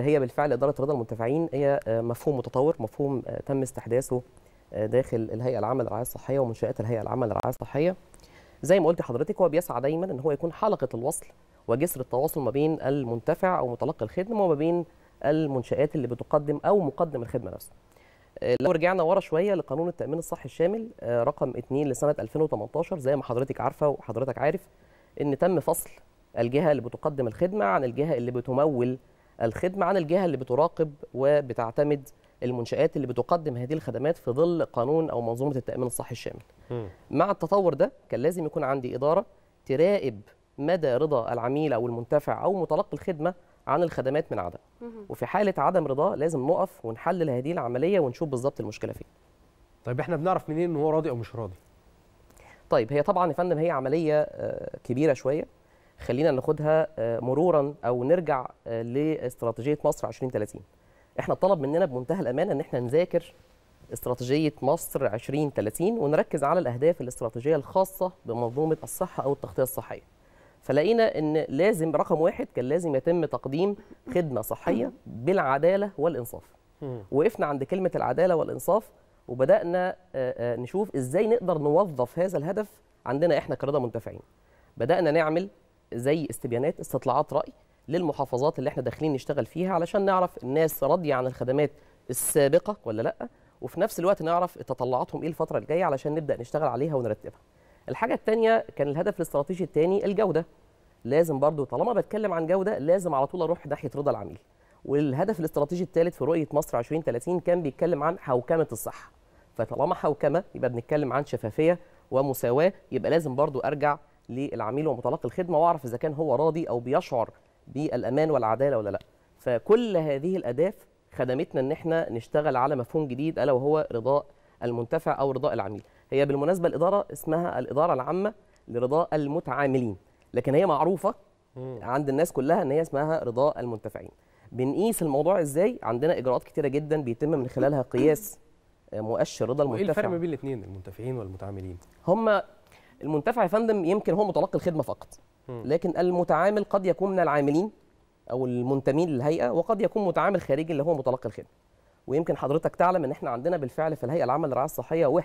هي بالفعل إدارة رضا المنتفعين هي آه، مفهوم متطور مفهوم آه، تم استحداثه آه، داخل الهيئة العامة للرعاية الصحية ومنشآت الهيئة العامة للرعاية الصحية زي ما قلت لحضرتك هو بيسعى دايما ان هو يكون حلقه الوصل وجسر التواصل ما بين المنتفع او متلقي الخدمه وما بين المنشات اللي بتقدم او مقدم الخدمه نفسه. لو رجعنا ورا شويه لقانون التامين الصحي الشامل رقم 2 لسنه 2018 زي ما حضرتك عارفه وحضرتك عارف ان تم فصل الجهه اللي بتقدم الخدمه عن الجهه اللي بتمول الخدمه عن الجهه اللي بتراقب وبتعتمد المنشات اللي بتقدم هذه الخدمات في ظل قانون او منظومه التامين الصحي الشامل. م. مع التطور ده كان لازم يكون عندي اداره تراقب مدى رضا العميل او المنتفع او متلقي الخدمه عن الخدمات من عدم. م. وفي حاله عدم رضا لازم نقف ونحلل هذه العمليه ونشوف بالظبط المشكله فين. طيب احنا بنعرف منين ان هو راضي او مش راضي؟ طيب هي طبعا يا فندم هي عمليه آه، كبيره شويه خلينا ناخدها آه، مرورا او نرجع آه، لاستراتيجيه مصر 2030 احنا طلب مننا بمنتهى الامانه ان احنا نذاكر استراتيجيه مصر 2030 ونركز على الاهداف الاستراتيجيه الخاصه بمنظومه الصحه او التغطيه الصحيه فلقينا ان لازم رقم واحد كان لازم يتم تقديم خدمه صحيه بالعداله والانصاف وقفنا عند كلمه العداله والانصاف وبدانا آه، نشوف ازاي نقدر نوظف هذا الهدف عندنا احنا كرضا منتفعين بدانا نعمل زي استبيانات استطلاعات راي للمحافظات اللي احنا داخلين نشتغل فيها علشان نعرف الناس راضيه عن الخدمات السابقه ولا لا وفي نفس الوقت نعرف تطلعاتهم ايه الفتره الجايه علشان نبدا نشتغل عليها ونرتبها الحاجه الثانيه كان الهدف الاستراتيجي الثاني الجوده لازم برضو طالما بتكلم عن جوده لازم على طول اروح ناحيه رضا العميل والهدف الاستراتيجي الثالث في رؤيه مصر 2030 كان بيتكلم عن حوكمه الصحه فطالما حوكمه يبقى بنتكلم عن شفافيه ومساواه يبقى لازم برضو ارجع للعميل ومتلقي الخدمه واعرف اذا كان هو راضي او بيشعر بالامان والعداله ولا لا فكل هذه الاهداف خدمتنا ان احنا نشتغل على مفهوم جديد الا وهو رضاء المنتفع او رضاء العميل هي بالمناسبه الاداره اسمها الاداره العامه لرضاء المتعاملين لكن هي معروفه عند الناس كلها ان هي اسمها رضاء المنتفعين بنقيس الموضوع ازاي عندنا اجراءات كتيره جدا بيتم من خلالها قياس مؤشر رضا المنتفع ايه الفرق بين الاثنين المنتفعين والمتعاملين هم المنتفع يا فندم يمكن هو متلقي الخدمه فقط لكن المتعامل قد يكون من العاملين او المنتمين للهيئه وقد يكون متعامل خارجي اللي هو متلقي الخدمه ويمكن حضرتك تعلم ان احنا عندنا بالفعل في الهيئه العامه للرعايه الصحيه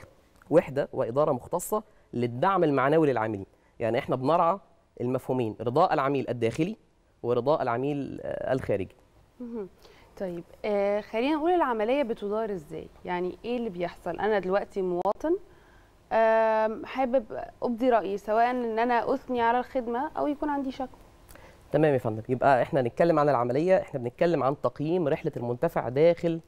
وحده واداره مختصه للدعم المعنوي للعاملين يعني احنا بنرعى المفهومين رضاء العميل الداخلي ورضاء العميل آه، الخارجي طيب آه خلينا نقول العمليه بتدار ازاي يعني ايه اللي بيحصل انا دلوقتي مواطن حابب ابدي رايي سواء ان انا اثني على الخدمه او يكون عندي شكوى تمام يا فندم يبقى احنا هنتكلم عن العمليه احنا بنتكلم عن تقييم رحله المنتفع داخل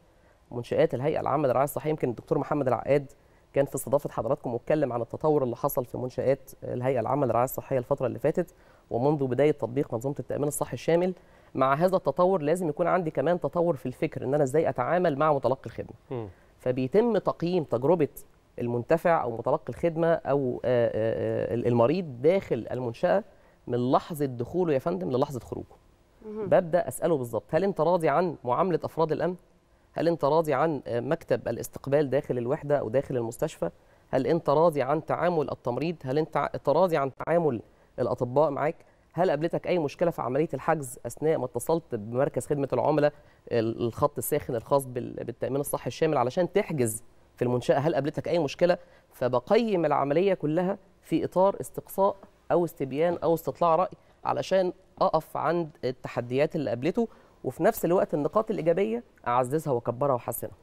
منشات الهيئه العامه للرعايه الصحيه يمكن الدكتور محمد العقاد كان في استضافه حضراتكم واتكلم عن التطور اللي حصل في منشات الهيئه العامه للرعايه الصحيه الفتره اللي فاتت ومنذ بدايه تطبيق منظومه التامين الصحي الشامل مع هذا التطور لازم يكون عندي كمان تطور في الفكر ان انا ازاي اتعامل مع متلقي الخدمه م. فبيتم تقييم تجربه المنتفع او متلقي الخدمه او آه، آه، آه، المريض داخل المنشاه من لحظه دخوله يا فندم للحظه خروجه ببدا اساله بالظبط هل انت راضي عن معامله افراد الامن هل انت راضي عن مكتب الاستقبال داخل الوحده او داخل المستشفى هل انت راضي عن تعامل التمريض هل انت راضي عن تعامل الاطباء معاك هل قابلتك اي مشكله في عمليه الحجز اثناء ما اتصلت بمركز خدمه العملاء الخط الساخن الخاص بالتامين الصحي الشامل علشان تحجز في المنشاه هل قابلتك اي مشكله فبقيم العمليه كلها في اطار استقصاء او استبيان او استطلاع راي علشان اقف عند التحديات اللي قابلته وفي نفس الوقت النقاط الايجابيه اعززها واكبرها واحسنها